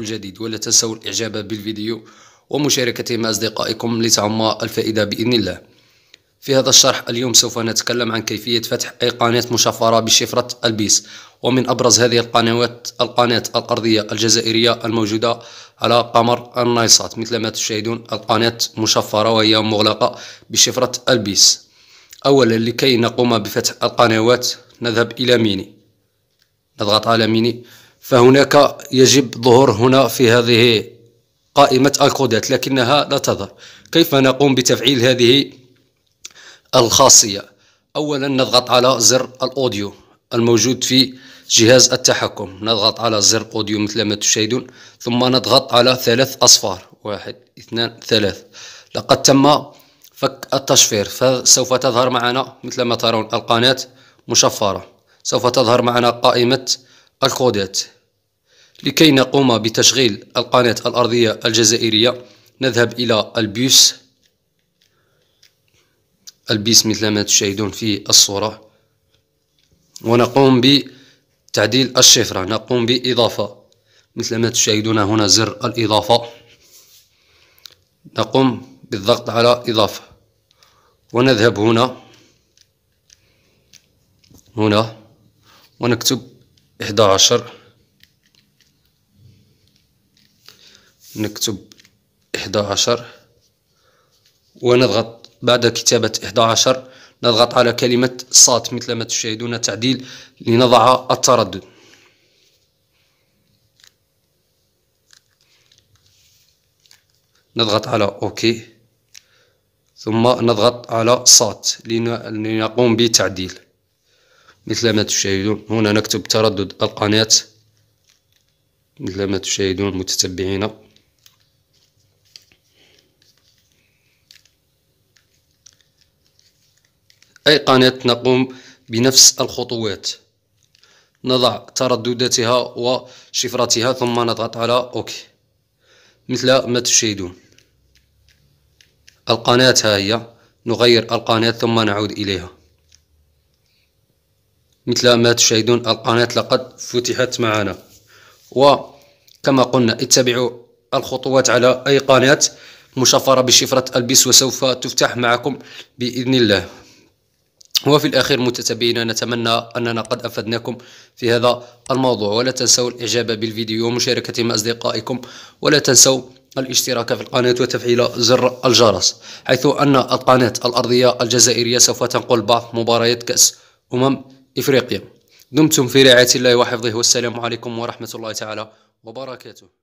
الجديد ولا تنسوا الاعجاب بالفيديو ومشاركته مع اصدقائكم لتعم الفائده باذن الله في هذا الشرح اليوم سوف نتكلم عن كيفية فتح أي قناة مشفرة بشفرة البيس ومن أبرز هذه القنوات القناة الأرضية الجزائرية الموجودة على قمر النايسات مثل ما تشاهدون القناة مشفرة وهي مغلقة بشفرة البيس أولا لكي نقوم بفتح القنوات نذهب إلى ميني نضغط على ميني فهناك يجب ظهور هنا في هذه قائمة الكودات لكنها لا تظهر كيف نقوم بتفعيل هذه الخاصية أولا نضغط على زر الأوديو الموجود في جهاز التحكم نضغط على زر أوديو مثل ما تشاهدون ثم نضغط على ثلاث أصفار واحد اثنان ثلاث لقد تم فك التشفير فسوف تظهر معنا مثل ما ترون القناة مشفرة سوف تظهر معنا قائمة الكودات لكي نقوم بتشغيل القناة الأرضية الجزائرية نذهب إلى البيس البيس مثل ما تشاهدون في الصورة ونقوم بتعديل الشفرة نقوم بإضافة مثل ما تشاهدون هنا زر الإضافة نقوم بالضغط على إضافة ونذهب هنا هنا ونكتب 11 عشر نكتب 11 عشر ونضغط بعد كتابة 11 عشر نضغط على كلمة صات مثل ما تشاهدون تعديل لنضع التردد نضغط على أوكي ثم نضغط على صات لنقوم بتعديل مثل ما تشاهدون هنا نكتب تردد القناة مثل ما تشاهدون متتبعين أي قناة نقوم بنفس الخطوات نضع تردداتها وشفرتها ثم نضغط على أوكي مثل ما تشاهدون القناة ها هي نغير القناة ثم نعود إليها مثل ما تشاهدون القناة لقد فتحت معنا وكما قلنا اتبعوا الخطوات على أي قناة مشفرة بشفرة البس وسوف تفتح معكم بإذن الله وفي الأخير متتابعينا نتمنى أننا قد أفدناكم في هذا الموضوع ولا تنسوا الإعجاب بالفيديو ومشاركته مع أصدقائكم ولا تنسوا الاشتراك في القناة وتفعيل زر الجرس حيث أن القناة الأرضية الجزائرية سوف تنقل بعض مباريات كأس أمم إفريقيا دمتم في رعاية الله وحفظه والسلام عليكم ورحمة الله تعالى وبركاته